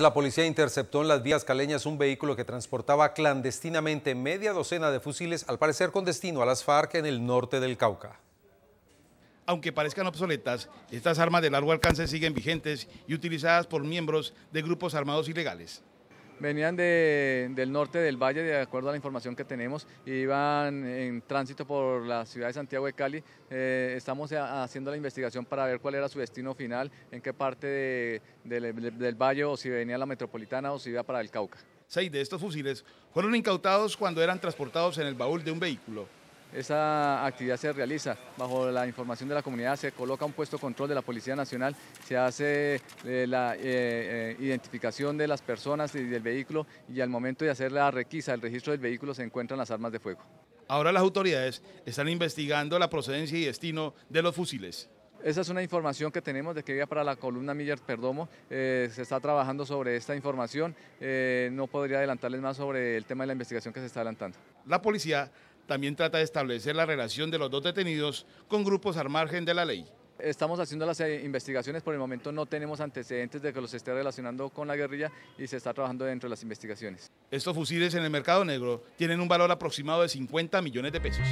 La policía interceptó en las vías caleñas un vehículo que transportaba clandestinamente media docena de fusiles, al parecer con destino a las FARC en el norte del Cauca. Aunque parezcan obsoletas, estas armas de largo alcance siguen vigentes y utilizadas por miembros de grupos armados ilegales. Venían del norte del valle, de acuerdo a la información que tenemos, iban en tránsito por la ciudad de Santiago de Cali. Eh, estamos eh, haciendo la investigación para ver cuál era su destino final, en qué parte del valle o si venía a la metropolitana o si iba para el Cauca. Seis de estos fusiles fueron incautados cuando eran transportados en el baúl de un vehículo. Esa actividad se realiza bajo la información de la comunidad, se coloca un puesto de control de la Policía Nacional, se hace eh, la eh, eh, identificación de las personas y del vehículo y al momento de hacer la requisa, el registro del vehículo, se encuentran las armas de fuego. Ahora las autoridades están investigando la procedencia y destino de los fusiles. Esa es una información que tenemos de que vía para la columna miller Perdomo. se está trabajando sobre esta información. no podría adelantarles más sobre el tema de la investigación que se está adelantando. La policía también trata de establecer la relación de los dos detenidos con grupos al margen de la ley. Estamos haciendo las eh, investigaciones, por el momento no tenemos antecedentes de que los esté relacionando con la guerrilla y se está trabajando dentro de las investigaciones. Estos fusiles en el mercado negro tienen un valor aproximado de 50 millones de pesos.